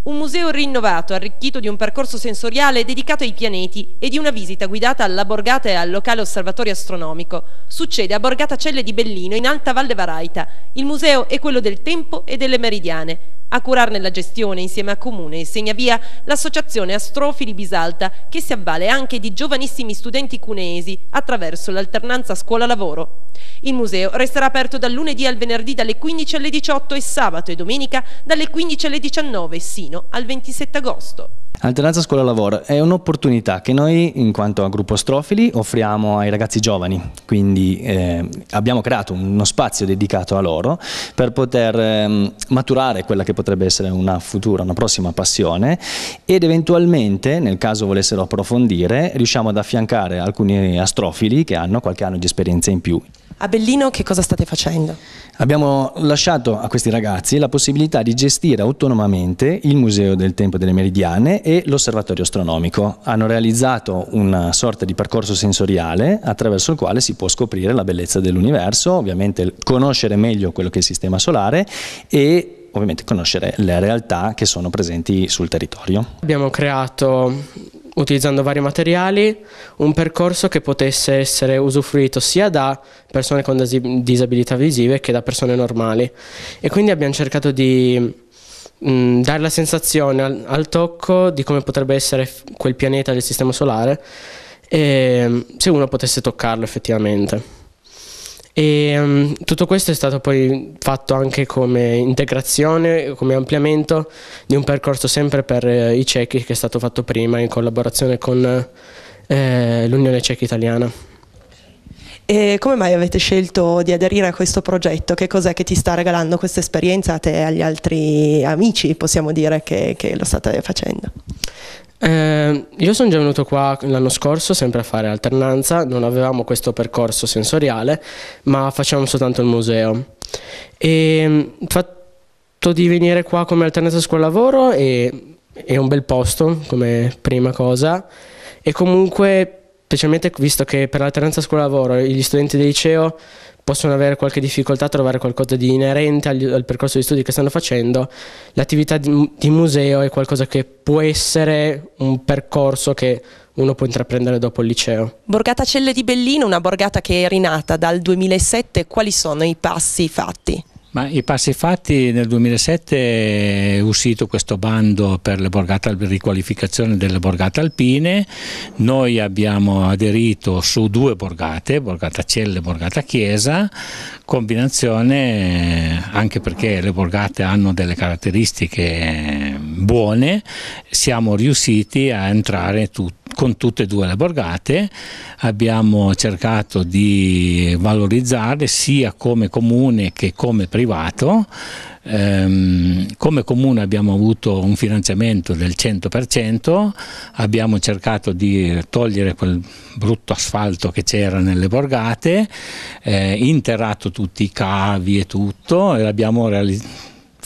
Un museo rinnovato, arricchito di un percorso sensoriale dedicato ai pianeti e di una visita guidata alla Borgata e al locale osservatorio astronomico. Succede a Borgata Celle di Bellino, in Alta Valle Varaita. Il museo è quello del tempo e delle meridiane. A curarne la gestione insieme a Comune e Segnavia l'associazione Astrofili Bisalta che si avvale anche di giovanissimi studenti cuneesi attraverso l'alternanza scuola-lavoro. Il museo resterà aperto dal lunedì al venerdì dalle 15 alle 18 e sabato e domenica dalle 15 alle 19 sino al 27 agosto. Alternanza scuola-lavoro è un'opportunità che noi in quanto a gruppo Strofili offriamo ai ragazzi giovani, quindi eh, abbiamo creato uno spazio dedicato a loro per poter eh, maturare quella che potrebbe essere una futura, una prossima passione ed eventualmente nel caso volessero approfondire riusciamo ad affiancare alcuni astrofili che hanno qualche anno di esperienza in più. A Bellino che cosa state facendo? Abbiamo lasciato a questi ragazzi la possibilità di gestire autonomamente il Museo del Tempo delle Meridiane e l'Osservatorio Astronomico. Hanno realizzato una sorta di percorso sensoriale attraverso il quale si può scoprire la bellezza dell'universo, ovviamente conoscere meglio quello che è il sistema solare e ovviamente conoscere le realtà che sono presenti sul territorio. Abbiamo creato utilizzando vari materiali, un percorso che potesse essere usufruito sia da persone con disabilità visive che da persone normali. E quindi abbiamo cercato di mh, mm, dare la sensazione al, al, tocco di come potrebbe essere quel pianeta del Sistema Solare e ehm, se uno potesse toccarlo effettivamente. E um, tutto questo è stato poi fatto anche come integrazione, come ampliamento di un percorso sempre per eh, i cechi che è stato fatto prima in collaborazione con eh, l'Unione Ceca Italiana. E come mai avete scelto di aderire a questo progetto? Che cos'è che ti sta regalando questa esperienza a te e agli altri amici, possiamo dire, che, che lo state facendo? Eh, io sono già venuto qua l'anno scorso sempre a fare alternanza, non avevamo questo percorso sensoriale, ma facevamo soltanto il museo. E ehm, il fatto di venire qua come alternanza scuola-lavoro è, è un bel posto come prima cosa e comunque specialmente visto che per l'alternanza scuola-lavoro gli studenti del liceo possono avere qualche difficoltà a trovare qualcosa di inerente al, al percorso di studi che stanno facendo, l'attività di, di, museo è qualcosa che può essere un percorso che uno può intraprendere dopo il liceo. Borgata Celle di Bellino, una borgata che è rinata dal 2007, quali sono i passi fatti? Ma i passi fatti nel 2007 è uscito questo bando per le borgate, riqualificazione delle borgate alpine, noi abbiamo aderito su due borgate, borgata Celle e borgata Chiesa, combinazione eh, anche perché le borgate hanno delle caratteristiche eh, buone, siamo riusciti a entrare tutti con tutte e due le borgate, abbiamo cercato di valorizzare sia come comune che come privato, ehm, come comune abbiamo avuto un finanziamento del 100%, abbiamo cercato di togliere quel brutto asfalto che c'era nelle borgate, eh, interrato tutti i cavi e tutto e abbiamo realizzato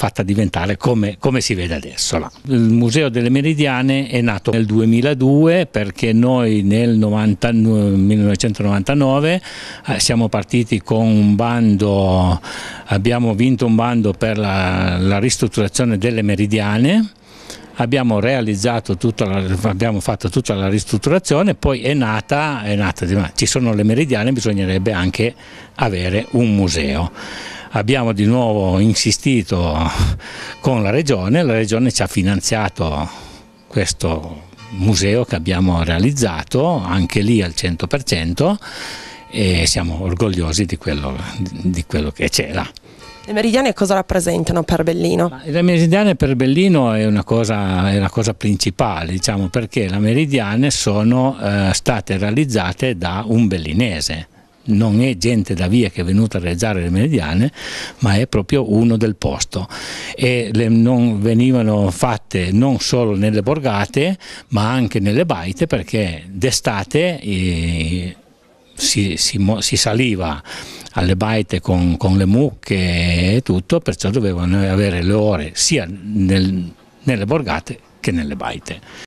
fatta diventare come, come si vede adesso. Là. Il Museo delle Meridiane è nato nel 2002 perché noi nel 90, 1999 eh, siamo partiti con un bando, abbiamo vinto un bando per la, la ristrutturazione delle Meridiane abbiamo realizzato tutta la, abbiamo fatto tutta la ristrutturazione, poi è nata, è nata, ci sono le meridiane, bisognerebbe anche avere un museo abbiamo di nuovo insistito con la Regione, la Regione ci ha finanziato questo museo che abbiamo realizzato, anche lì al 100% e siamo orgogliosi di quello, di quello che c'è là. Le meridiane cosa rappresentano per Bellino? Le meridiane per Bellino è una cosa, è una cosa principale, diciamo, perché le meridiane sono eh, state realizzate da un bellinese, non è gente da via che è venuta a realizzare le meridiane, ma è proprio uno del posto. E le, non venivano fatte non solo nelle borgate, ma anche nelle baite, perché d'estate eh, si, si, si saliva alle baite con, con, le mucche e tutto, perciò dovevano avere le ore sia nel, nelle borgate che nelle baite.